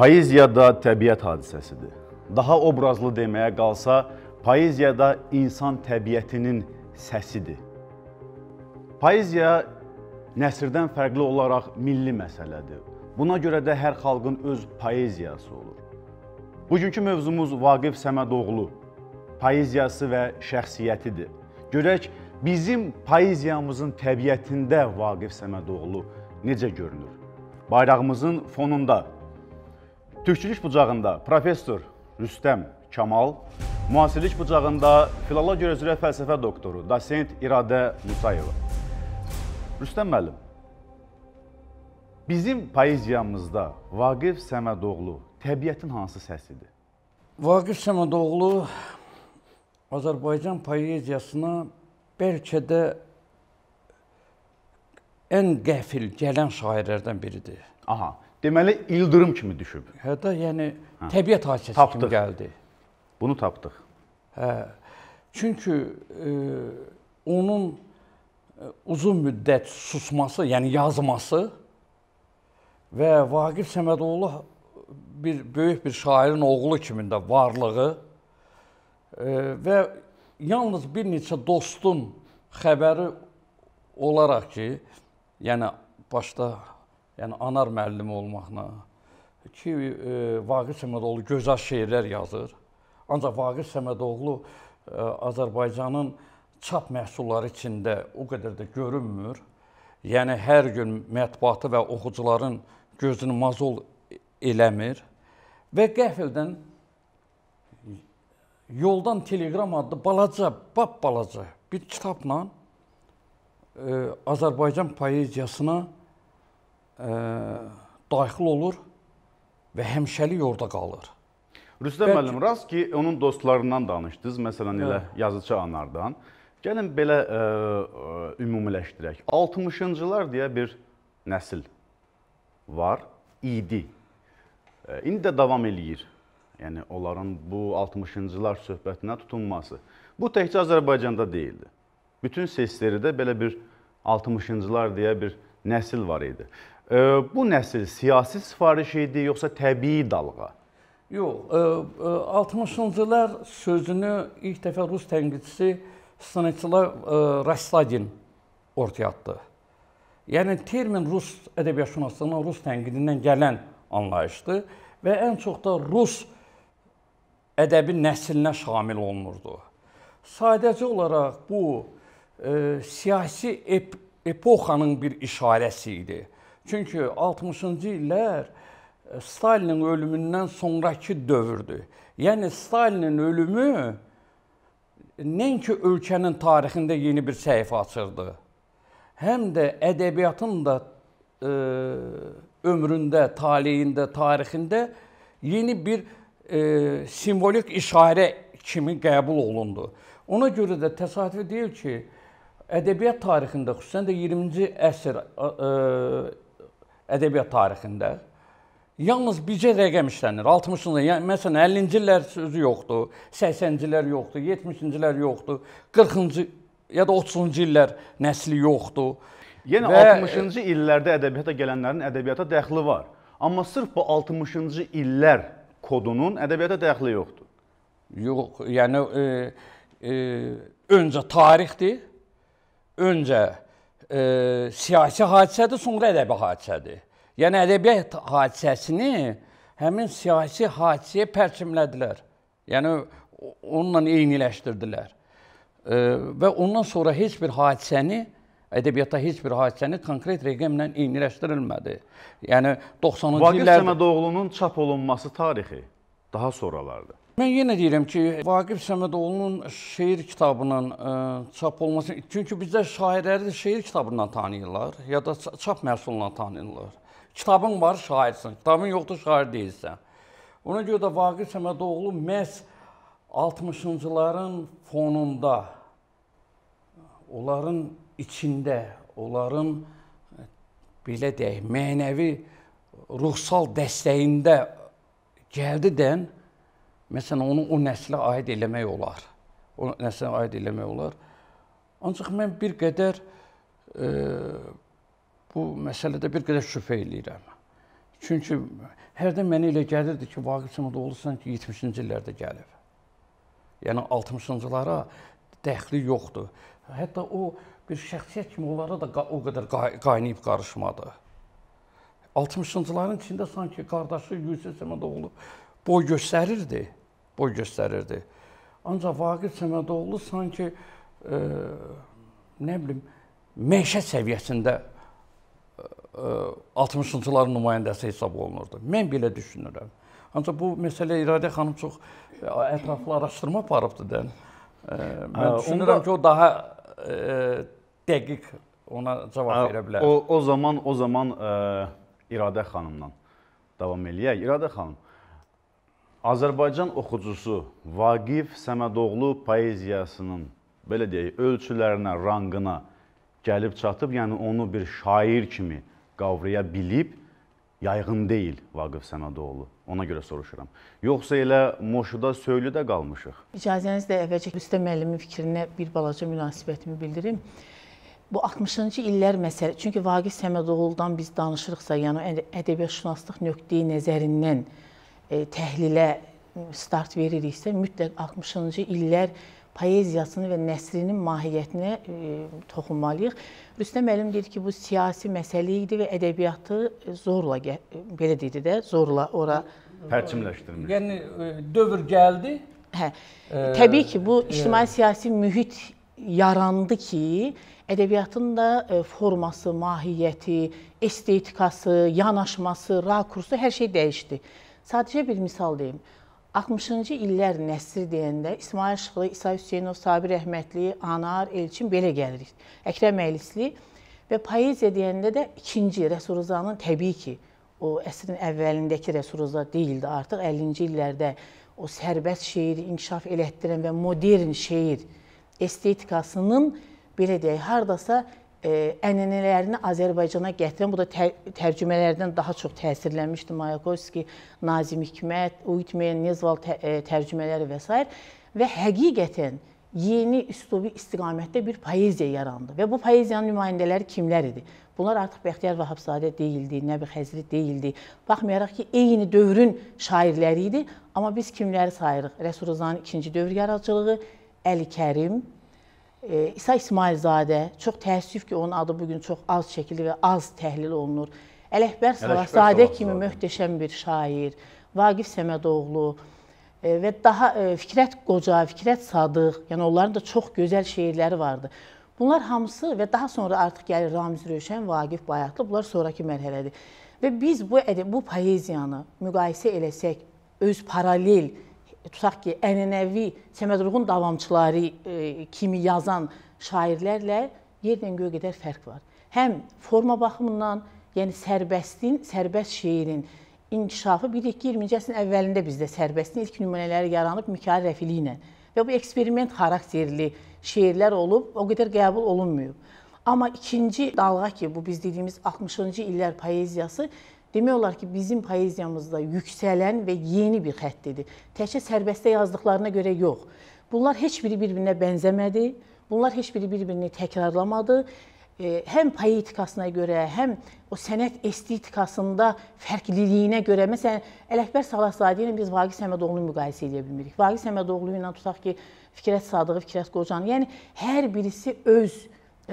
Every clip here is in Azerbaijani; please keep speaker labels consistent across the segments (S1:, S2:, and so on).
S1: Poeziya da təbiət hadisəsidir. Daha obrazlı deməyə qalsa, poeziya da insan təbiətinin səsidir. Poeziya nəsrdən fərqli olaraq milli məsələdir. Buna görə də hər xalqın öz poeziyası olur. Bugünkü mövzumuz Vaqif Səmədoğlu, poeziyası və şəxsiyyətidir. Görək, bizim poeziyamızın təbiətində Vaqif Səmədoğlu necə görünür? Bayrağımızın fonunda Türkçülük bucağında professor Rüstəm Kamal, müasirlik bucağında filologiya üzrə fəlsəfə doktoru, dosent İradə Musayeva. Rüstəm müəllim, bizim poeziyamızda Vaqif Səmədoğlu təbiətin hansı səsidir?
S2: Vaqif Səmədoğlu Azərbaycan poeziyasına bəlkə də ən qəfil gələn şairlərdən biridir. Aha deməli ildırım kimi düşüb. Hətta yəni hə. təbiət hadisəsi tapdıq. kimi
S1: gəldi. Bunu tapdıq.
S2: Hə. Çünki e, onun e, uzun müddət susması, yəni yazması və Vaqif Səmədoğlu bir böyük bir şairin oğlu kimi də varlığı e, və yalnız bir neçə dostun xəbəri olaraq ki, yəni başda yəni anar müəllimi olmaqla ki, e, Vaqif Səmədoğlu gözəl şeirlər yazır. Ancaq Vaqif Səmədoğlu e, Azərbaycanın çap məhsulları içində o qədər də görünmür. Yəni hər gün mətbuatı və oxucuların gözünü mazol eləmir və qəfildən yoldan teleqram adlı balaca, bap balaca bir kitabla e, Azərbaycan poeziyasına daxil olur və həmişəlik orada qalır. Rüstəm
S1: müəllim, rast ki, onun dostlarından danışdınız, məsələn elə hə. yazıçı anlardan. Gəlin belə ə, ümumiləşdirək. 60-cılar deyə bir nəsil var idi. İndi də davam eləyir. Yəni onların bu 60-cılar söhbətinə tutunması. Bu təkcə Azərbaycanda deyildi. Bütün SSRİ-də belə bir 60-cılar deyə bir nəsil var idi bu nəsil siyasi sifariş idi, yoxsa təbii dalğa?
S2: Yox, 60-cı e, e, illər sözünü ilk dəfə rus tənqidçisi Stanislav e, Rastadin ortaya atdı. Yəni termin rus ədəbiyyatşünasından, rus tənqidindən gələn anlayışdır və ən çox da rus ədəbi nəslinə şamil olunurdu. Sadəcə olaraq bu e, siyasi ep epoxanın bir işarəsi idi. Çünki 60-cı illər e, Stalinin ölümündən sonrakı dövrdür. Yəni Stalinin ölümü nəinki ölkənin tarixində yeni bir səhifə açırdı, həm də ədəbiyyatın da e, ömründə, taleyində, tarixində yeni bir e, simvolik işarə kimi qəbul olundu. Ona görə də təsadüfi deyil ki, ədəbiyyat tarixində, xüsusən də 20-ci əsr e, ədəbiyyat tarixində yalnız bircə rəqəm işlənir. 60-cı, yəni məsələn 50-ci illər sözü yoxdur, 80-ci illər yoxdur, 70-ci illər yoxdur, 40-cı ya da 30-cu illər nəsli yoxdur. Yəni və... 60-cı e, illərdə ədəbiyyata gələnlərin
S1: ədəbiyyata dəxli var. Amma sırf bu 60-cı illər kodunun ədəbiyyata dəxli
S2: yoxdur. Yox, yəni e, e, öncə tarixdir, öncə e, siyasi hadisədir, sonra ədəbi hadisədir. Yəni ədəbiyyat hadisəsini həmin siyasi hadisəyə pərçimlədilər. Yəni onunla eyniləşdirdilər. E, və ondan sonra heç bir hadisəni Ədəbiyyatda heç bir hadisəni konkret rəqəmlə eyniləşdirilmədi. Yəni 90-cı illərdə Vaqif
S1: Səmədoğlunun çap olunması tarixi daha sonralardır.
S2: Mən yenə deyirəm ki, Vaqif Səmədoğlunun şeir kitabının ə, e, çap olması, çünki bizdə şairləri şeir kitabından tanıyırlar, ya da çap məhsulundan tanıyırlar. Kitabın var, şairsən. Kitabın yoxdur, şair deyilsən. Ona görə də Vaqif Səmədoğlu məhz 60-cıların fonunda onların içində, onların e, belə deyək, mənəvi ruhsal dəstəyində gəldidən Məsələn, onu o nəslə aid eləmək olar. O nəslə aid eləmək olar. Ancaq mən bir qədər e, bu məsələdə bir qədər şübhə eləyirəm. Çünki hərdən mənə elə gəlirdi ki, Vaqif Səmədoğlu sanki 70-ci illərdə gəlib. Yəni 60-cılara dəxli yoxdur. Hətta o bir şəxsiyyət kimi onlara da o qədər qaynayıb qarışmadı. 60-cıların içində sanki qardaşı Yusif Səmədoğlu boy göstərirdi boy göstərirdi. Ancaq Vaqif Səmədoğlu sanki e, nə bilim meşə səviyyəsində e, 60-cıların e, nümayəndəsi hesab olunurdu. Mən belə düşünürəm. Ancaq bu məsələ İradə xanım çox e, ətraflı araşdırma aparıbdı da. E, mən ə, düşünürəm onda... ki, o daha e, dəqiq ona cavab ə, verə bilər. O
S1: o zaman o zaman e, İradə xanımla davam eləyək. İradə xanım, e, Azərbaycan oxucusu Vaqif Səmədoğlu poeziyasının belə deyək, ölçülərinə, rangına gəlib çatıb, yəni onu bir şair kimi qavraya bilib yayğın deyil Vaqif Səmədoğlu. Ona görə soruşuram. Yoxsa elə Moşuda, Söylüdə qalmışıq?
S3: İcazənizlə əvvəlcə Rüstəm müəllimin fikrinə bir balaca münasibətimi bildirim bu 60-cı illər məsələ. Çünki Vaqif Səmədoğludan biz danışırıqsa, yəni ədəbiyyatşünaslıq nöqteyi nəzərindən E, təhlilə start veririksə, mütləq 60-cı illər poeziyasını və nəsrinin mahiyyətinə e, toxunmalıyıq. Rüstəm müəllim deyir ki, bu siyasi məsələ idi və ədəbiyyatı zorla belə dedi də, zorla ora
S2: pərçimləşdirmiş. Yəni e, dövr gəldi. Hə. E, Təbii ki, bu
S3: ictimai-siyasi mühit yarandı ki, ədəbiyyatın da e, forması, mahiyyəti, estetikası, yanaşması, rakursu hər şey dəyişdi. Sadəcə bir misal deyim. 60-cı illər nəsri deyəndə İsmail Şıxlı, İsa Hüseynov, Sabir Əhmədli, Anar, Elçin belə gəlirik. Əkrəm Əylisli və poeziya deyəndə də ikinci Rəsul Rızanın təbii ki, o əsrin əvvəlindəki Rəsul Rıza deyildi. Artıq 50-ci illərdə o sərbəst şeiri inkişaf elətdirən və modern şeir estetikasının belə deyək, hardasa e, ənənələrini Azərbaycana gətirən, bu da tər tərcümələrdən daha çox təsirlənmişdi Mayakovski, Nazim Hikmət, Uitmen, Nezval tə e, tərcümələri və s. və həqiqətən yeni üslubi istiqamətdə bir poeziya yarandı və bu poeziyanın nümayəndələri kimlər idi? Bunlar artıq Bəxtiyar Vahabzadə deyildi, Nəbi Xəzri deyildi. Baxmayaraq ki, eyni dövrün şairləri idi, amma biz kimləri sayırıq? Rəsul Rızanın ikinci dövr yaradıcılığı, Əli Kərim, E, İsa İsmailzadə, çox təəssüf ki, onun adı bu gün çox az çəkilir və az təhlil olunur. Ələkbər Salahzadə kimi möhtəşəm bir şair, Vaqif Səmədoğlu e, və daha e, Fikrət Qoca, Fikrət Sadıq, yəni onların da çox gözəl şeirləri vardı. Bunlar hamısı və daha sonra artıq gəlir Ramiz Rövşən, Vaqif Bayatlı, bunlar sonrakı mərhələdir. Və biz bu bu poeziyanı müqayisə eləsək öz paralel tutaq ki, ənənəvi Səməd Vurğun davamçıları e, kimi yazan şairlərlə yerdən göyə qədər fərq var. Həm forma baxımından, yəni sərbəstin, sərbəst şeirin inkişafı bilirik ki, 20-ci əsrin əvvəlində bizdə sərbəstin ilk nümunələri yaranıb Mikail Rəfili ilə və bu eksperiment xarakterli şeirlər olub, o qədər qəbul olunmuyub. Amma ikinci dalğa ki, bu biz dediyimiz 60-cı illər poeziyası Demək olar ki, bizim poeziyamızda yüksələn və yeni bir xəttidir. Təkcə sərbəstə yazdıqlarına görə yox. Bunlar heç biri bir-birinə bənzəmədi. Bunlar heç biri bir-birini təkrarlamadı. E, həm poetikasına görə, həm o sənət estetikasında fərqliliyinə görə, məsələn, Ələkbər Salazadə ilə biz Vaqif Səmədoğlunu müqayisə edə bilmirik. Vaqif Səmədoğlu ilə tutaq ki, Fikrət Sadığı, Fikrət Qocanı, yəni hər birisi öz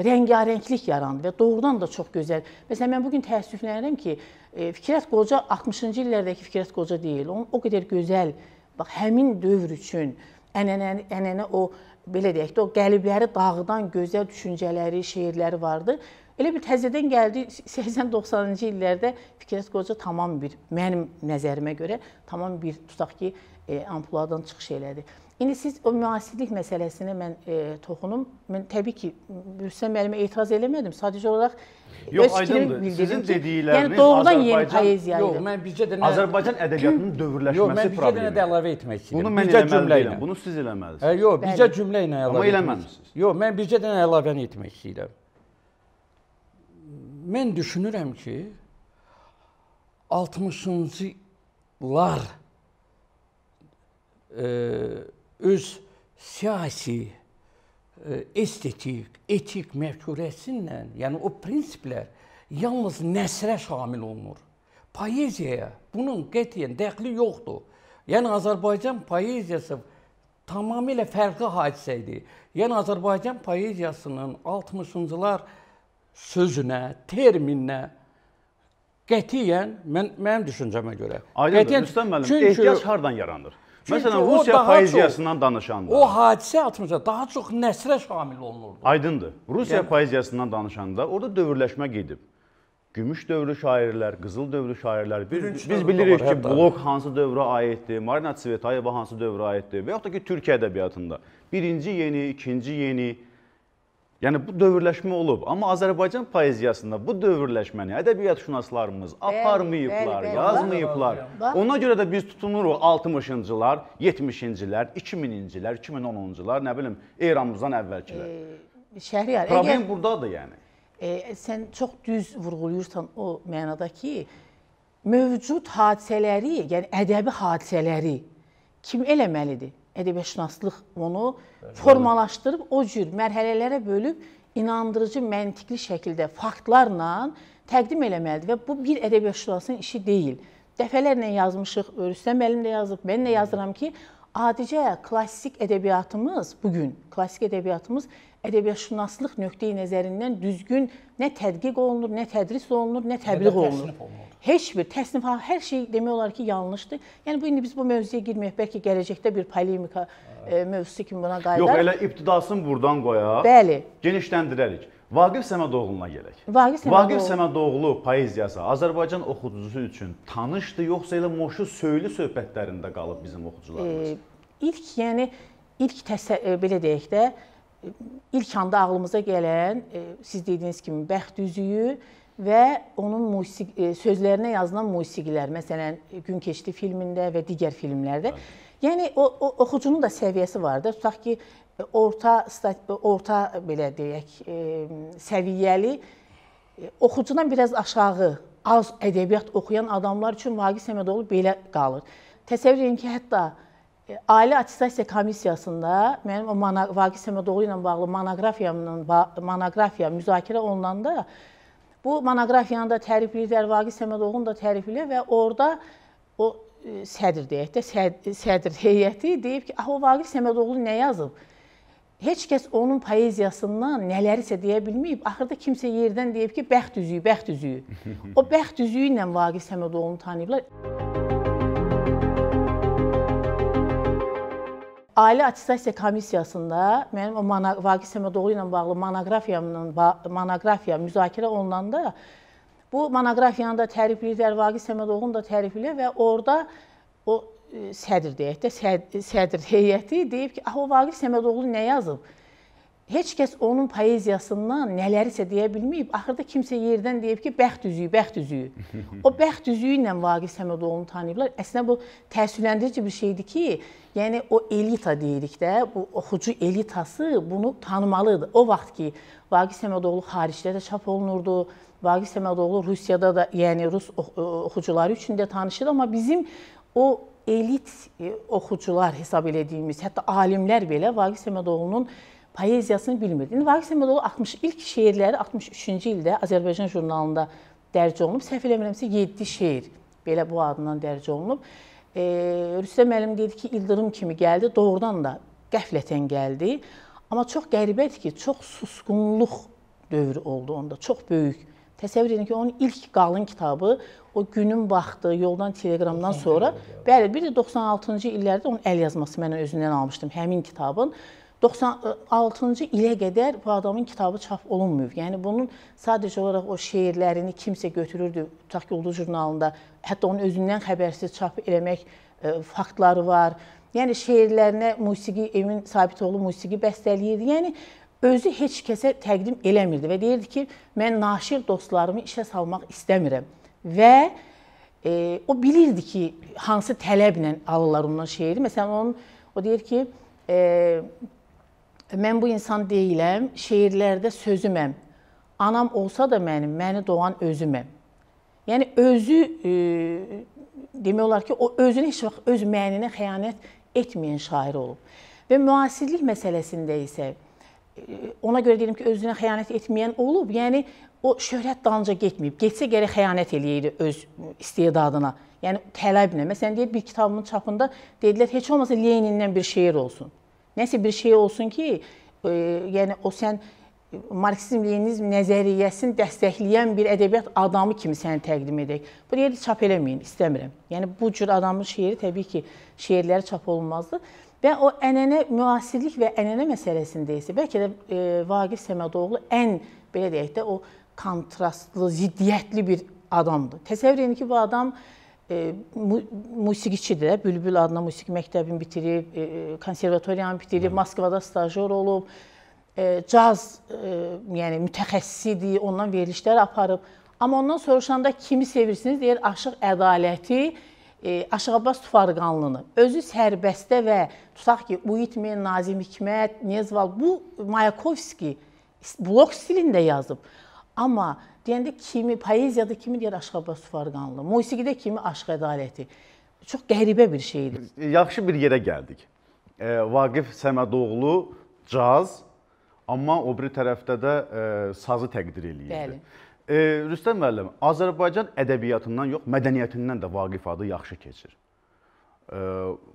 S3: rəngarənglik yarandı və doğrudan da çox gözəl. Məsələn, mən bu gün təəssüflənirəm ki, E, Fikrət Qoca 60-cı illərdəki Fikrət Qoca deyil. Onun o qədər gözəl, bax həmin dövr üçün ənənə ənənə o belə deyək də o qəlibləri dağıdan gözəl düşüncələri, şeirləri vardı. Elə bir təzədən gəldi 80-90-cı illərdə Fikrət Qoca tamam bir mənim nəzərimə görə tamam bir tutaq ki, e, ampuladan çıxış elədi. İndi siz o müasirlik məsələsinə mən e, toxunum. Mən təbii ki, Rüstəm müəllimə etiraz eləmədim. Sadəcə olaraq Yox, aydındır. Sizin ki, dedikləriniz yəni doğrudan yeni poeziya idi. Yox, mən bircə dənə
S2: Azərbaycan ədəbiyyatının dövrləşməsi
S3: problemi. Yox, mən bircə dənə də
S2: əlavə etmək istəyirəm. Bunu mən eləməliyəm. Bunu siz eləməlisiniz. Hə, yox, bircə cümlə ilə əlavə. Amma eləməmisiniz. Yox, mən bircə dənə əlavəni etmək istəyirəm. Mən düşünürəm ki, 60-cı lar eee öz siyasi, e, estetik, etik məşğuliyyətinlə, yəni o prinsiplər yalnız nəsrə şamil olunur. Poeziyaya bunun qətiyyən dəxli yoxdur. Yəni Azərbaycan poeziyası tamamilə fərqli hadisə idi. Yəni Azərbaycan poeziyasının 60-cılar sözünə, termininə qətiyyən mən mənim düşüncəmə görə. Aydındır. Qətiyyən, Rüstəm müəllim, ehtiyac hardan yaranır? Məsələn, Rusiya poeziyasından danışanda. O hadisə atmışda daha çox nəsrə şamil olunurdu. Aydındır.
S1: Rusiya yəni, poeziyasından danışanda orada dövrləşmə gedib. Gümüş dövrü şairlər, qızıl dövrü şairlər. Bir, biz, biz bilirik var, ki, Blok hansı dövrə aiddir, Marina Tsvetayeva hansı dövrə aiddir və yaxud da ki, Türkiyə ədəbiyyatında birinci yeni, ikinci yeni, Yəni bu dövrləşmə olub, amma Azərbaycan poeziyasında bu dövrləşməni ədəbiyyatşünaslarımız aparmayıblar, bəli, bəli. yazmayıblar. Bəli. Ona görə də biz tutunuruq 60-cılar, 70-cilər, 2000-cilər, 2010-cular, nə bilim, eramızdan əvvəlkilər.
S3: E, Şəhriyar, problem əgər,
S1: burdadır yəni.
S3: E, sən çox düz vurğuluyursan o mənada ki, mövcud hadisələri, yəni ədəbi hadisələri kim eləməlidir? ədəbiyyatşünaslıq onu formalaşdırıb o cür mərhələlərə bölüb inandırıcı, məntiqli şəkildə faktlarla təqdim eləməlidir və bu bir ədəbiyyatşünasın işi deyil. Dəfələrlə yazmışıq, Rüstəm müəllim də yazıb, mən də yazıram ki, Adicə klassik ədəbiyyatımız bu gün klassik ədəbiyyatımız ədəbiyyatşünaslıq nöqteyi nəzərindən düzgün nə tədqiq olunur, nə tədris olunur, nə təbliğ olunur. Heç bir təsnif hər şey demək olar ki, yanlışdır. Yəni bu indi biz bu mövzuya girməyək, bəlkə gələcəkdə bir polemika e, mövzusu kimi buna qayıdar. Yox, elə
S1: ibtidasını burdan qoyaq. Bəli. Genişləndirərik. Vaqif Səmədoğluna gələk.
S3: Vaqif Səmədoğlu. Vaqif
S1: Səmədoğlu poeziyası Azərbaycan oxucusu üçün tanışdır, yoxsa elə moşu söylü söhbətlərində qalıb bizim oxucularımız?
S3: E, ilk, yəni ilk təsə e, belə deyək də, ilk anda ağlımıza gələn e, siz dediyiniz kimi bəxt üzüyü və onun musiqi e, sözlərinə yazılan musiqilər, məsələn, Gün keçdi filmində və digər filmlərdə. Hə. Yəni o, o oxucunun da səviyyəsi var da. Tutaq ki, orta orta belə deyək, e, səviyyəli e, oxucudan biraz aşağı az ədəbiyyat oxuyan adamlar üçün Vaqif Səmədoğlu belə qalır. Təsəvvür edin ki, hətta e, Ali Attestasiya Komissiyasında mənim o Vaqif Səmədoğlu ilə bağlı monoqrafiyamla monoqrafiya müzakirə olunanda bu monoqrafiyanı da tərifləyirlər, Vaqif Səmədoğlu'nu da tərifləyir və orada o sədr deyək də, sədr, sədr heyəti deyib ki, "Ax o Vaqif Səmədoğlu nə yazıb?" heç kəs onun poeziyasından nələrisə deyə bilməyib. Axırda kimsə yerdən deyib ki, bəxt üzüyü, bəxt üzüyü. O bəxt üzüyü ilə Vaqif Səmədoğlunu tanıyıblar. Ali attestasiya komissiyasında mənim o Vaqif Səmədoğlu ilə bağlı monoqrafiyamla monoqrafiya müzakirə olunanda bu monoqrafiyanı da tərifləyirlər, Vaqif Səmədoğlunu da tərifləyir və orada o sədr deyək də, sədr, sədr heyəti deyib ki, "Axı o Vaqif Səmədoğlu nə yazıb?" Heç kəs onun poeziyasından nələrisə deyə bilməyib. Axırda kimsə yerdən deyib ki, bəxt üzüyü, bəxt üzüyü. O bəxt üzüyü ilə Vaqif Səmədoğlunu tanıyıblar. Əslində bu təəssüfləndirici bir şeydir ki, yəni o elita deyirik də, bu oxucu elitası bunu tanımalıdır. O vaxt ki, Vaqif Səmədoğlu xaricdə də çap olunurdu. Vaqif Səmədoğlu Rusiyada da, yəni rus oxucuları üçün də tanışır, amma bizim o elit e, oxucular hesab elədiyimiz, hətta alimlər belə Vaqif Səmədoğlunun poeziyasını bilmirdi. İndi Vaqif Səmədoğlu 60 ilk şeirləri 63-cü ildə Azərbaycan jurnalında dərc olunub. Səhv eləmirəmsə 7 şeir belə bu adından dərc olunub. E, Rüstəm müəllim dedi ki, ildırım kimi gəldi, doğrudan da qəflətən gəldi. Amma çox qəribədir ki, çox susqunluq dövrü oldu onda, çox böyük. Təsəvvür edin ki, onun ilk qalın kitabı o günün vaxtı yoldan teleqramdan sonra, bəli, bir də 96-cı illərdə onun əl yazması mən özündən almışdım həmin kitabın. 96-cı ilə qədər bu adamın kitabı çap olunmuyub. Yəni bunun sadəcə olaraq o şeirlərini kimsə götürürdü, tutaq ki, Ulduz jurnalında, hətta onun özündən xəbərsiz çap eləmək e, faktları var. Yəni şeirlərinə musiqi Emin Sabitoğlu musiqi bəstələyirdi. Yəni özü heç kəsə təqdim eləmirdi və deyirdi ki, mən naşir dostlarımı işə salmaq istəmirəm və e, o bilirdi ki, hansı tələblə alırlar ondan şeiri. Məsələn, onun o deyir ki, e, mən bu insan deyiləm, şeirlərdə sözüməm. Anam olsa da mənim, məni doğan özüməm. Yəni özü e, demək olar ki, o özünü heç vaxt öz məninə xəyanət etməyən şair olub. Və müasirlik məsələsində isə e, ona görə deyirəm ki, özünə xəyanət etməyən olub. Yəni o şöhrət dalınca getməyib. Getsə gərək xəyanət eləyir öz istedadına. Yəni tələbinə. Məsələn, deyir bir kitabımın çapında dedilər heç olmasa Lenindən bir şeir olsun. Nəsə bir şey olsun ki, e, yəni o sən marksizm leninizm nəzəriyyəsini dəstəkləyən bir ədəbiyyat adamı kimi səni təqdim edək. Bu yeri çap eləməyin, istəmirəm. Yəni bu cür adamın şeiri təbii ki, şeirləri çap olunmazdı. Və o ənənə müasirlik və ənənə məsələsində isə bəlkə də e, Vaqif Səmədoğlu ən belə deyək də o kontrastlı, ziddiyyətli bir adamdır. Təsəvvür edin ki, bu adam e, mu musiqiçidir. Bülbül adına musiqi məktəbini bitirib, e, e konservatoriyanı bitirib, Hı. Moskvada stajyer olub, e, caz, e, yəni mütəxəssisidir, ondan verilişlər aparıb. Amma ondan soruşanda kimi sevirsiniz deyir, Aşıq Ədaləti, e, Aşıq Abbas Tufarqanlını. Özü sərbəstə və tutaq ki, Uitmen, Nazim Hikmət, Nezval bu Mayakovski blok stilində yazıb. Amma deyəndə kimi poeziyada kimi deyir Aşxabas Sufarqanlı, musiqidə kimi aşq ədaləti. Çox qəribə bir şeydir.
S1: Yaxşı bir yerə gəldik. E, Vaqif Səmədoğlu caz, amma o biri tərəfdə də e, sazı təqdir eləyirdi. Bəli. E, Rüstəm müəllim, Azərbaycan ədəbiyyatından yox, mədəniyyətindən də Vaqif adı yaxşı keçir. E,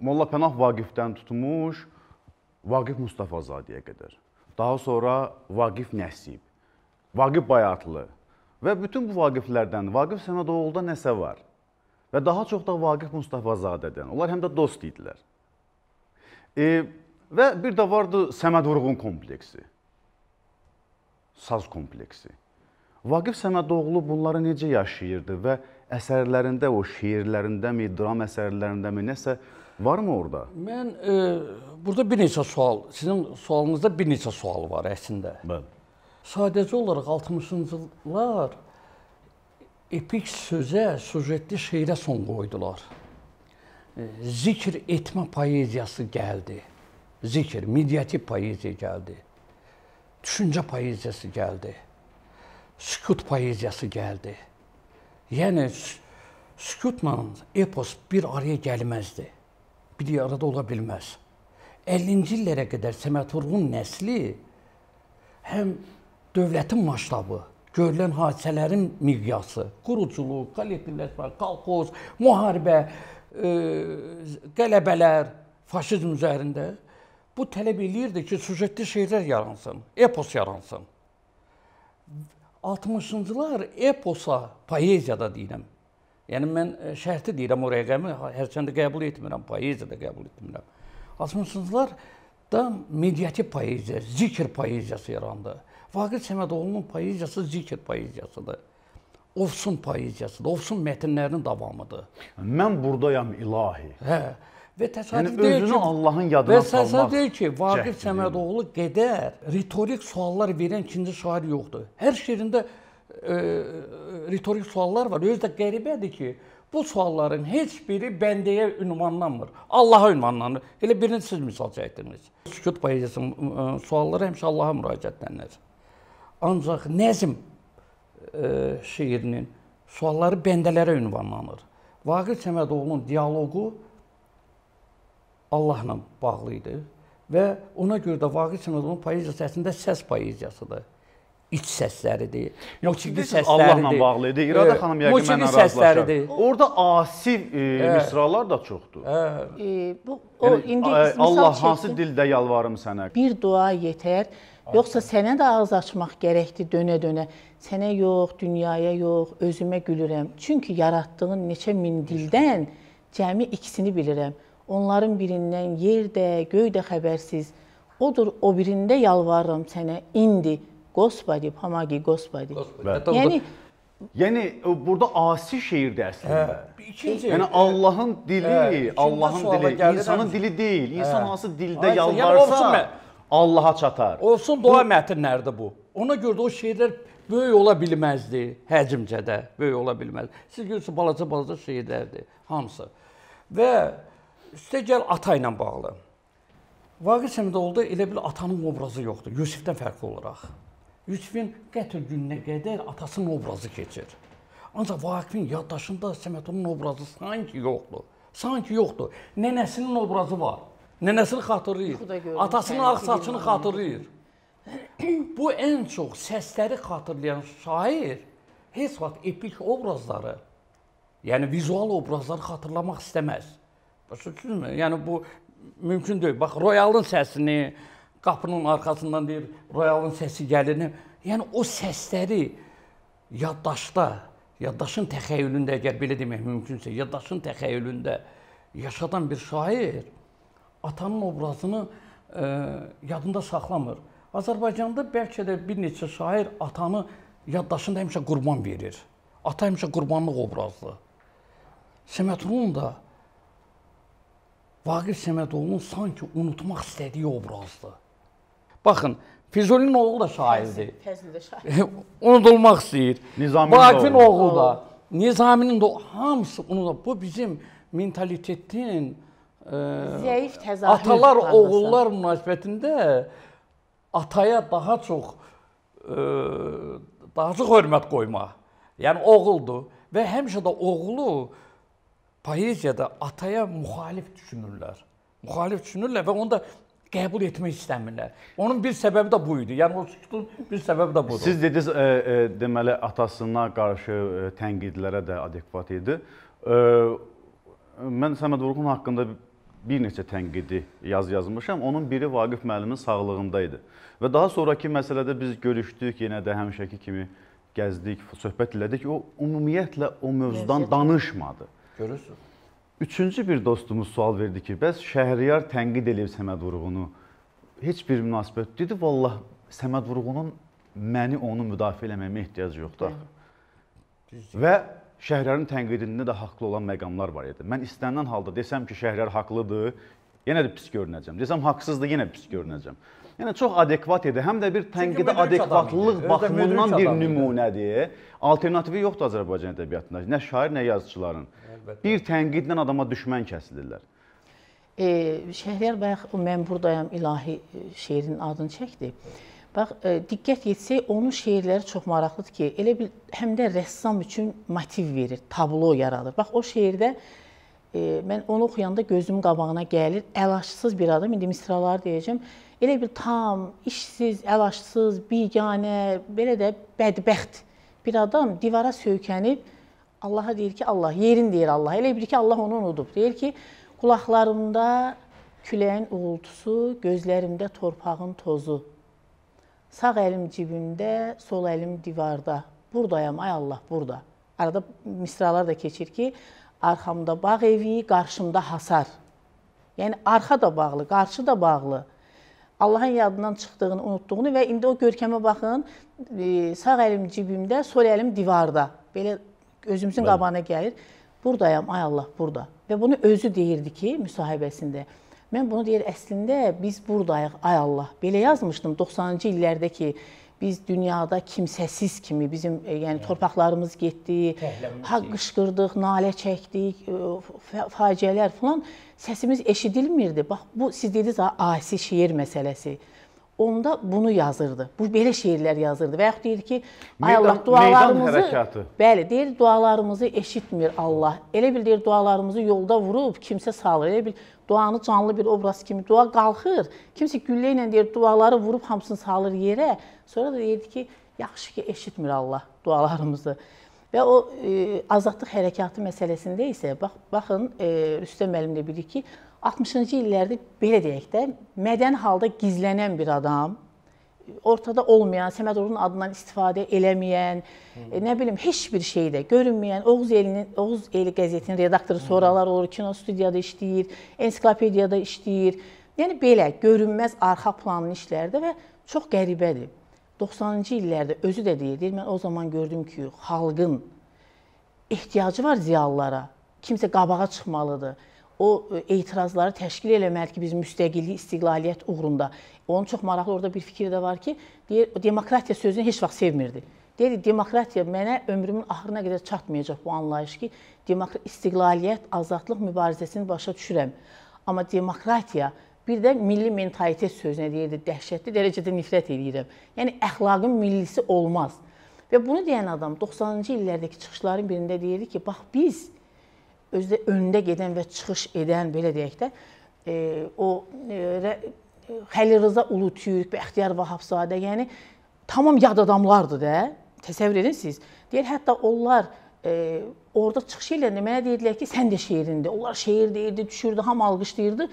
S1: Molla Pənah Vaqifdən tutmuş Vaqif Mustafazadəyə qədər. Daha sonra Vaqif Nəsib Vaqif Bayatlı və bütün bu Vaqiflərdən, Vaqif Səmədoğluda nəsə var. Və daha çox da Vaqif Mustafazadədən. Onlar həm də dost idilər. E, və bir də vardı Səməd Vurğun kompleksi. Saz kompleksi. Vaqif Səmədoğlu bunları necə yaşayırdı və əsərlərində, o şeirlərindəmi, dram əsərlərindəmi, nəsə varmı orada? Mən e,
S2: burada bir neçə sual, sizin sualınızda bir neçə sual var əslində. Bəli. Sadəcə olaraq 60-cı illər epik sözə, sujetli şeirə son qoydular. E, zikr etmə poeziyası gəldi. Zikr, mediativ poeziya gəldi. Düşüncə poeziyası gəldi. Sükut poeziyası gəldi. Yəni sükutla epos bir araya gəlməzdi. Bir arada ola bilməz. 50-ci illərə qədər Səməd Vurğun nəsli həm dövlətin maştabı, görülən hadisələrin miqyası, quruculuq, kollektivləşmə, kolxoz, müharibə, ə, e, qələbələr faşizm üzərində bu tələb eləyirdi ki, sujetli şeirlər yaransın, epos yaransın. 60-cılar eposa, poeziyada deyirəm. Yəni mən e, şərti deyirəm o rəqəmi, hərçəndə qəbul etmirəm, poeziyada qəbul etmirəm. 60-cılar da mediativ poeziya, zikr poeziyası yarandı. Vaqif Səmədoğlunun poeziyası zikr poeziyasıdır. Ofsun poeziyasıdır. Ofsun mətnlərinin davamıdır. Mən burdayam ilahi. Hə. Və təsadüf yəni, deyil ki, Allahın yadına və salmaq. Və təsadüf deyil ki, Vaqif Səmədoğlu qədər ritorik suallar verən ikinci şair yoxdur. Hər şeirində e, ritorik suallar var. Özü də qəribədir ki, bu sualların heç biri bəndəyə ünvanlanmır. Allaha ünvanlanır. Elə birini siz misal çəkdiniz. Sükut poeziyasının e, sualları həmişə Allaha müraciətlənir. Ancaq nəzm e, şeirinin sualları bəndələrə ünvanlanır. Vaqif Səmədoğlunun dialoqu Allahla bağlı idi və ona görə də Vaqif Səmədoğlunun poeziyası əslində səs poeziyasıdır iç səsləridir. Musiqi səsləridir. Allahla bağlıdır. İradə xanım yəqin mənə razılaşır.
S1: Orda asif e, e, misralar da çoxdur. E, e
S3: bu o yəni, indi e, Allah çəkdim. hansı
S1: dildə yalvarım sənə?
S3: Bir dua yetər. Yoxsa sənə də ağız açmaq gərəkdir dönə-dönə. Sənə yox, dünyaya yox, özümə gülürəm. Çünki yaratdığın neçə min dildən cəmi ikisini bilirəm. Onların birindən yer də, göy də xəbərsiz. Odur o birində yalvarıram sənə indi. Господи, помоги, Господи. Господi. Hətta yəni
S1: Yəni burada asi şeirdir
S2: əslində. Hə,
S3: ikinci.
S1: Yəni
S2: Allahın
S3: dili, hə, Allahın dili, insanın hə. dili
S1: deyil. İnsan hə. hansı dildə hə, yalvarsa yəni,
S2: Allaha çatar. Olsun dua mətnlərdir bu. Ona görə də o şeirlər böyük ola bilməzdi həcmcə də, böyük ola bilməz. Siz görürsünüz balaca-balaca şeirlərdir hamısı. Və üstə gəl ata ilə bağlı. Vaqif Səmidə oldu elə bil atanın obrazı yoxdur. Yusifdən fərqli olaraq. Yusifin qətl gününə qədər atasının obrazı keçir. Ancaq Vaqifin yaddaşında Səmətovun obrazı sanki yoxdur. Sanki yoxdur. Nənəsinin obrazı var. Nənəsini xatırlayır. Atasının ağ saçını xatırlayır. Bu ən çox səsləri xatırlayan şair heç vaxt epik obrazları, yəni vizual obrazları xatırlamaq istəməz. Başa düşürsünüzmü? Yəni bu mümkün deyil. Bax Royalın səsini, qapının arxasından deyir, royalın səsi gəlir. Yəni o səsləri yaddaşda, yaddaşın təxəyyülündə, əgər belə demək mümkünsə, yaddaşın təxəyyülündə yaşadan bir şair atanın obrazını e, yadında saxlamır. Azərbaycanda bəlkə də bir neçə şair atanı yaddaşında həmişə qurban verir. Ata həmişə qurbanlıq obrazlı. Səmətulun da Vaqif Səmədoğlunun sanki unutmaq istədiyi obrazdır. Baxın, Füzulinin oğlu da şairdir.
S3: Fəzli də şair.
S2: Unudulmaq istəyir. Nizaminin Bakın oğlu, oğlu da. Nizaminin də hamısı unudulur. Bu bizim mentalitetin e,
S3: zəif təzahür. Atalar oğullar
S2: münasibətində ataya daha çox e, daha çox hörmət qoyma. Yəni oğuldur və həmişə də oğlu poeziyada ataya müxalif düşünürlər. Müxalif düşünürlər və onda qəbul etmək istəmirlər. Onun bir səbəbi də bu idi. Yəni o sükutun bir səbəbi də budur. Siz
S1: dediniz, e, e, deməli atasına qarşı e, tənqidlərə də adekvat idi. E, mən Səməd Vurğun haqqında bir neçə tənqidi yaz yazmışam. Onun biri Vaqif müəllimin sağlığında idi. Və daha sonrakı məsələdə biz görüşdük, yenə də həmişəki kimi gəzdik, söhbət elədik. O ümumiyyətlə o mövzudan danışmadı. Görürsüz? Üçüncü bir dostumuz sual verdi ki, bəs Şəhriyar tənqid eləyib Səməd Vurğunu. Heç bir münasibət. Dedi, vallah Səməd Vurğunun məni onu müdafiə eləməyimə ehtiyacı yoxdur axı. Və Şəhriyarın tənqidində də haqlı olan məqamlar var idi. Mən istənilən halda desəm ki, Şəhriyar haqlıdır, yenə də pis görünəcəm. Desəm haqsızdır, yenə pis görünəcəm. Yəni çox adekvat idi. Həm də bir tənqidə adekvatlıq baxımından bir nümunədir. Alternativi yoxdur Azərbaycan ədəbiyyatında. Nə şair, nə yazıçıların. Əlbəttə. Bir tənqidlə adama düşmən kəsilirlər.
S3: E, Şəhriyar bayaq mən burdayam ilahi e, şeirinin adını çəkdi. Bax, e, diqqət yetsək, onun şeirləri çox maraqlıdır ki, elə bil həm də rəssam üçün motiv verir, tablo yaradır. Bax, o şeirdə e, E, mən onu oxuyanda gözüm qabağına gəlir. Əlaçsız bir adam, indi misralar deyəcəm. Elə bir tam, işsiz, əlaçsız, biganə, belə də bədbəxt bir adam divara söykənib Allaha deyir ki, Allah, yerin deyir Allah. Elə bir ki, Allah onu unudub. Deyir ki, qulaqlarımda küləyin uğultusu, gözlərimdə torpağın tozu. Sağ əlim cibimdə, sol əlim divarda. Burdayam, ay Allah, burada. Arada misralar da keçir ki, Arxamda bağ evi, qarşımda hasar. Yəni arxa da bağlı, qarşı da bağlı. Allahın yadından çıxdığını, unutduğunu və indi o görkəmə baxın. E, sağ əlim cibimdə, sol əlim divarda. Belə özümüzün qabağına gəlir. Burdayam, ay Allah, burada. Və bunu özü deyirdi ki, müsahibəsində. Mən bunu deyir, əslində biz burdayıq, ay Allah. Belə yazmışdım 90-cı illərdə ki, biz dünyada kimsəsiz kimi bizim e, yəni torpaqlarımız getdi, haqq qışqırdıq, nalə çəkdik, e, faciələr falan səsimiz eşidilmirdi. Bax bu siz dediniz asi şeir məsələsi. Onda bunu yazırdı. Bu belə şeirlər yazırdı. Və yaxud deyir ki, ay Allah dualarımızı Bəli, deyir dualarımızı eşitmir Allah. Elə bil deyir dualarımızı yolda vurub kimsə salır. Elə bil duanı canlı bir obraz kimi dua qalxır. Kimsə güllə ilə deyir, duaları vurub hamısını salır yerə. Sonra da deyirdi ki, yaxşı ki eşitmir Allah dualarımızı. Və o e, azadlıq hərəkatı məsələsində isə bax baxın e, Rüstəm müəllim də bilir ki, 60-cı illərdə belə deyək də, mədən halda gizlənən bir adam ortada olmayan, Səmədovun adından istifadə eləməyən, e, nə bilim, heç bir şeydə görünməyən, Oğuz Elinin, Oğuz Eli qəzetinin redaktoru sonralar olur, kino studiyada işləyir, ensiklopediyada işləyir. Yəni belə görünməz arxa planlı işlərdə və çox qəribədir. 90-cı illərdə özü də deyir, deyir, mən o zaman gördüm ki, xalqın ehtiyacı var ziyalılara. Kimsə qabağa çıxmalıdır o etirazları təşkil eləməlidir ki, biz müstəqillik, istiqlaliyyət uğrunda. Onun çox maraqlı orada bir fikri də var ki, deyir demokratiya sözünü heç vaxt sevmirdi. Deyir demokratiya mənə ömrümün axırına qədər çatmayacaq bu anlayış ki, demokrat istiqlaliyyət, azadlıq mübarizəsini başa düşürəm. Amma demokratiya Bir də milli mentalitet sözünə deyirdi, dəhşətli dərəcədə nifrət eləyirəm. Yəni əxlaqın millisi olmaz. Və bunu deyən adam 90-cı illərdəki çıxışların birində deyirdi ki, bax biz özü də öndə gedən və çıxış edən belə deyək də e, o e, e Xəlil Rza Ulutürk, Bəxtiyar Vahabzadə, yəni tamam yad adamlardı da. Təsəvvür edin siz. Deyir hətta onlar e, orada çıxış eləyəndə mənə deyirdilər ki, sən də şeirindir. Onlar şeir deyirdi, düşürdü, ham alqışlayırdı.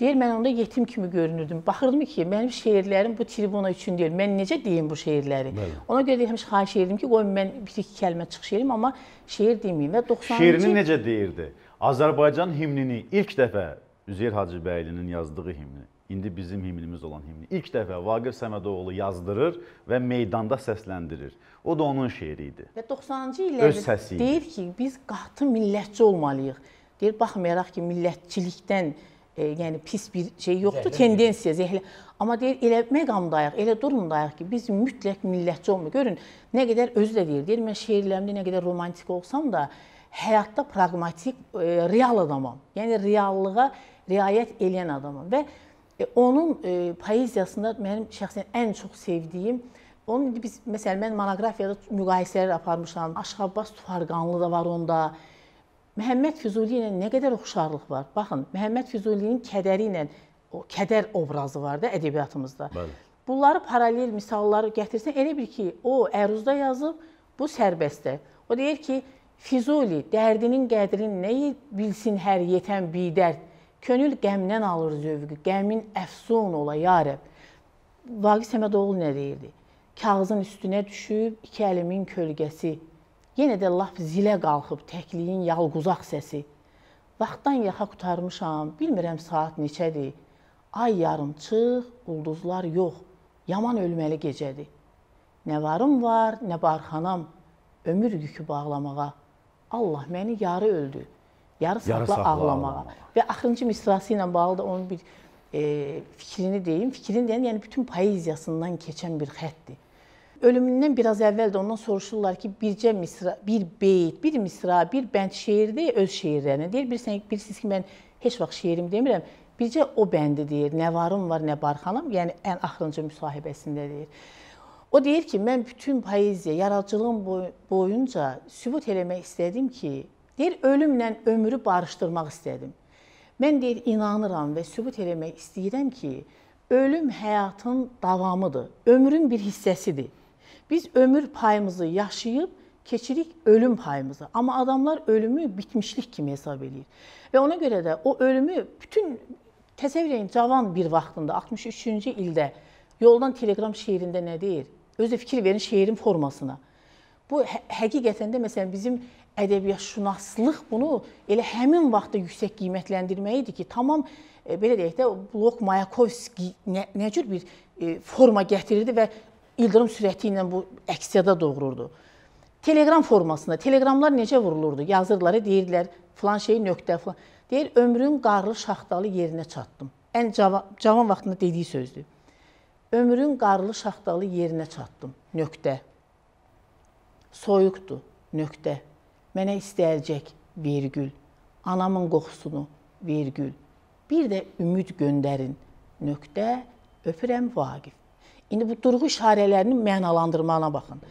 S3: Deyir, mən onda yetim kimi görünürdüm. Baxırdım ki, mənim şeirlərim bu tribuna üçün deyil. Mən necə deyim bu şeirləri? Bəli. Ona görə də həmişə xahiş edirdim ki, qoyun mən bir-iki kəlmə çıxış edim, amma şeir deməyim. Və 90-cı... Şeirini necə
S1: deyirdi? Azərbaycan himnini ilk dəfə Üzeyir Hacıbəylinin yazdığı himni, indi bizim himnimiz olan himni ilk dəfə Vaqif Səmədoğlu yazdırır və meydanda səsləndirir. O da onun şeiri idi.
S3: Və 90-cı illərdə deyir ki, biz qatı millətçi olmalıyıq. Deyir, baxmayaraq ki, millətçilikdən, millətçilikdən e, yəni pis bir şey yoxdur, tendensiya, zehlə. Amma deyir elə məqamdayıq, elə durumdayıq ki, biz mütləq millətçi olmuq. Görün, nə qədər özü də deyir, deyir mən şeirlərimdə nə qədər romantik olsam da, həyatda praqmatik, e, real adamam. Yəni reallığa riayət edən adamam və e, onun e, poeziyasında mənim şəxsən ən çox sevdiyim onun biz məsələn mən monoqrafiyada müqayisələr aparmışam. Aşxabbas Tufarqanlı da var onda. Məhəmməd Füzuli ilə nə qədər oxşarlıq var. Baxın, Məhəmməd Füzulinin kədəri ilə o kədər obrazı var da ədəbiyyatımızda. Bəli. Bunları paralel misalları gətirsən, elə bil ki, o əruzda yazıb, bu sərbəstdir. O deyir ki, Füzuli dərdinin qədrini nəyi bilsin hər yetən bidərd. Könül qəmdən alır zövqü, qəmin əfsun ola ya Rəbb. Vaqif Səmədoğlu nə deyirdi? Kağızın üstünə düşüb iki əlimin kölgəsi Yenə də lap zilə qalxıb təkliyin yalquzaq səsi. Vaxtdan yaxa qutarmışam, bilmirəm saat neçədir. Ay yarım çıx, ulduzlar yox. Yaman ölməli gecədir. Nə varım var, nə barxanam. Ömür yükü bağlamağa. Allah məni yarı öldü. Yarı saxla, yarı saxla ağlamağa. ağlamağa. Və axırıncı misrası ilə bağlı da onun bir e, fikrini deyim. Fikrini deyən, yəni bütün poeziyasından keçən bir xəttdir. Ölümündən biraz əvvəl də ondan soruşurlar ki, bircə misra, bir beyt, bir misra, bir bənd şeirdə öz şeirlərini deyir. Bilirsiniz, bilirsiniz ki, mən heç vaxt şeirim demirəm. Bircə o bəndi deyir. Nə varım var, nə barxanam, yəni ən axırıncı müsahibəsində deyir. O deyir ki, mən bütün poeziya, yaradıcılığım boyunca sübut eləmək istədim ki, deyir, ölümlə ömrü barışdırmaq istədim. Mən deyir, inanıram və sübut eləmək istəyirəm ki, ölüm həyatın davamıdır, ömrün bir hissəsidir. Biz ömür payımızı yaşayıb keçirik ölüm payımızı. Amma adamlar ölümü bitmişlik kimi hesab eləyir. Və ona görə də o ölümü bütün təsəvvür edin, cavan bir vaxtında 63-cü ildə yoldan telegram şeirində nə deyir? Özü fikir verin şeirin formasına. Bu hə həqiqətən də məsələn bizim ədəbiyyatşünaslıq bunu elə həmin vaxtda yüksək qiymətləndirmək idi ki, tamam e, belə deyək də Blok Mayakovski nə, nə cür bir e, forma gətirirdi və ildırım sürəti ilə bu əksiyada doğururdu. Telegram formasında, telegramlar necə vurulurdu? Yazırdılar, deyirdilər, filan şey nöqtə, filan. Deyir, ömrün qarlı şaxtalı yerinə çatdım. Ən cavan, cavan vaxtında dediyi sözdür. Ömrün qarlı şaxtalı yerinə çatdım, nöqtə. Soyuqdur, nöqtə. Mənə istəyəcək, virgül. Anamın qoxusunu, virgül. Bir də ümid göndərin, nöqtə. Öpürəm, Vagif. İndi bu durğu işarələrinin mənalandırmasına baxın.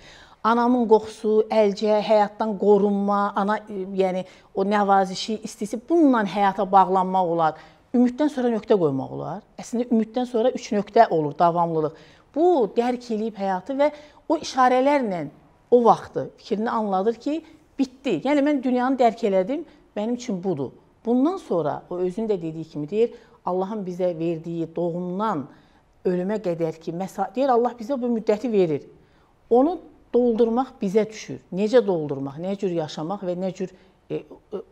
S3: Anamın qoxusu, əlcə, həyatdan qorunma, ana e, yəni o nəvazişi, istisi bununla həyata bağlanmaq olar. Ümiddən sonra nöqtə qoymaq olar. Əslində ümiddən sonra 3 nöqtə olur, davamlılıq. Bu dərk eləyib həyatı və o işarələrlə o vaxtı fikrini anladır ki, bitdi. Yəni mən dünyanı dərk elədim, mənim üçün budur. Bundan sonra o özün də dediyi kimi deyir, Allahın bizə verdiyi doğumdan ölümə qədər ki, deyir Allah bizə bu müddəti verir. Onu doldurmaq bizə düşür. Necə doldurmaq, nə cür yaşamaq və nə cür e,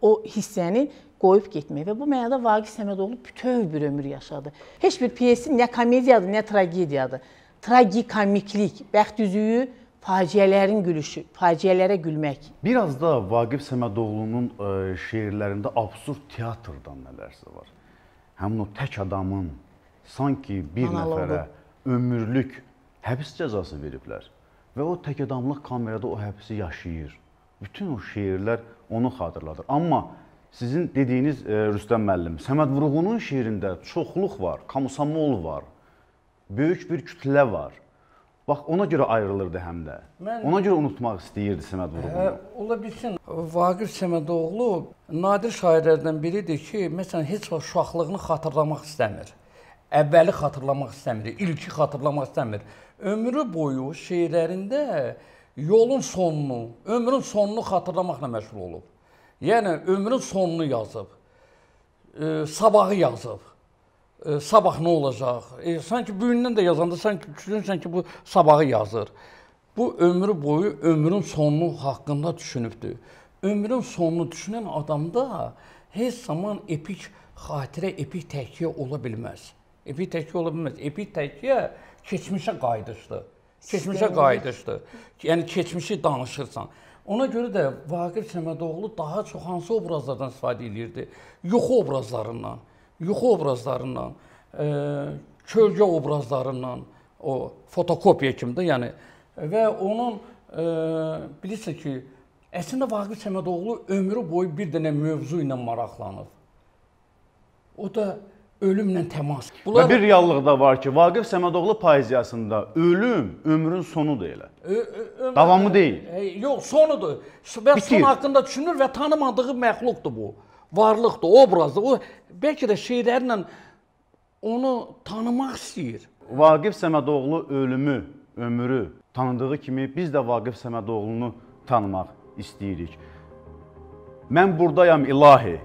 S3: o hissəni qoyub getmək və bu mənada Vaqif Səmədoğlu bütöv bir ömür yaşadı. Heç bir pyesi nə komediyadır, nə tragediyadır. Tragikomiklik, bəxt üzüyü, faciələrin gülüşü, faciələrə gülmək.
S1: Bir az da Vaqif Səmədoğlunun e, şeirlərində absurd teatrdan nələrsə var. Həmin o tək adamın sanki bir Analogu. nəfərə ömürlük həbs cəzası veriblər. Və o təkədamlıq kamerada o həbsi yaşayır. Bütün o şeirlər onu xatırladır. Amma sizin dediyiniz e, Rüstəm müəllim, Səməd Vurğunun şeirində çoxluq var, komsomol var, böyük bir kütlə var. Bax ona görə ayrılırdı həm də. Mən, ona görə unutmaq istəyirdi Səməd hə, Vurğunu. Hə,
S2: ola bilsin. Vaqif Səmədoğlu nadir şairlərdən biridir ki, məsələn heç vaxt uşaqlığını xatırlamaq istəmir. Əvvəli xatırlamaq istəmir, ilki xatırlamaq istəmir. Ömrü boyu şeirlərində yolun sonunu, ömrün sonunu xatırlamaqla məşğul olub. Yəni ömrün sonunu yazıb, e, sabahı yazıb. E, sabah nə olacaq? E, sanki bu gündən də yazanda sanki düşünürsən ki, bu sabahı yazır. Bu ömrü boyu ömrün sonu haqqında düşünübdür. Ömrün sonunu düşünən adamda heç zaman epik xatirə, epik təhkiyə ola bilməz. Epik təkcə ola bilməz. Epik təkcə keçmişə qayıdışdır. Keçmişə qayıdışdır. Yəni keçmişi danışırsan. Ona görə də Vaqif Səmədoğlu daha çox hansı obrazlardan istifadə eləyirdi? Yuxu obrazlarından, yuxu obrazlarından, e, kölgə obrazlarından, o fotokopiya kimi də, yəni və onun e, bilirsiniz ki, əslində Vaqif Səmədoğlu ömrü boyu bir dənə mövzu ilə maraqlanıb. O da ölümlə təmas. Bunlar...
S1: Və bir reallıq da var ki, Vaqif Səmədoğlu poeziyasında ölüm ömrün sonudur elə.
S2: Ö ömrün... Davamı deyil. E, yox, sonudur. Və Bitir. son haqqında düşünür və tanımadığı məxluqdur bu. Varlıqdır, obrazdır. O bəlkə də şeylərlə onu
S1: tanımaq istəyir. Vaqif Səmədoğlu ölümü, ömrü tanıdığı kimi biz də Vaqif Səmədoğlunu tanımaq istəyirik. Mən burdayam ilahi.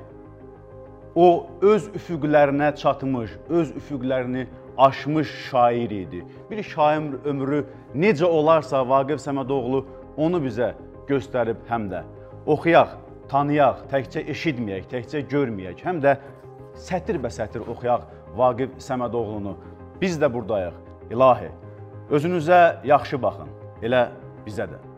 S1: O öz üfüqlərinə çatmış, öz üfüqlərini aşmış şair idi. Bir şair ömrü necə olarsa Vaqif Səmədoğlu onu bizə göstərib həm də oxuyaq, tanıyaq, təkcə eşitməyək, təkcə görməyək, həm də sətir bə sətir oxuyaq Vaqif Səmədoğlunu. Biz də buradayıq. İlahi, özünüzə yaxşı baxın. Elə bizə də.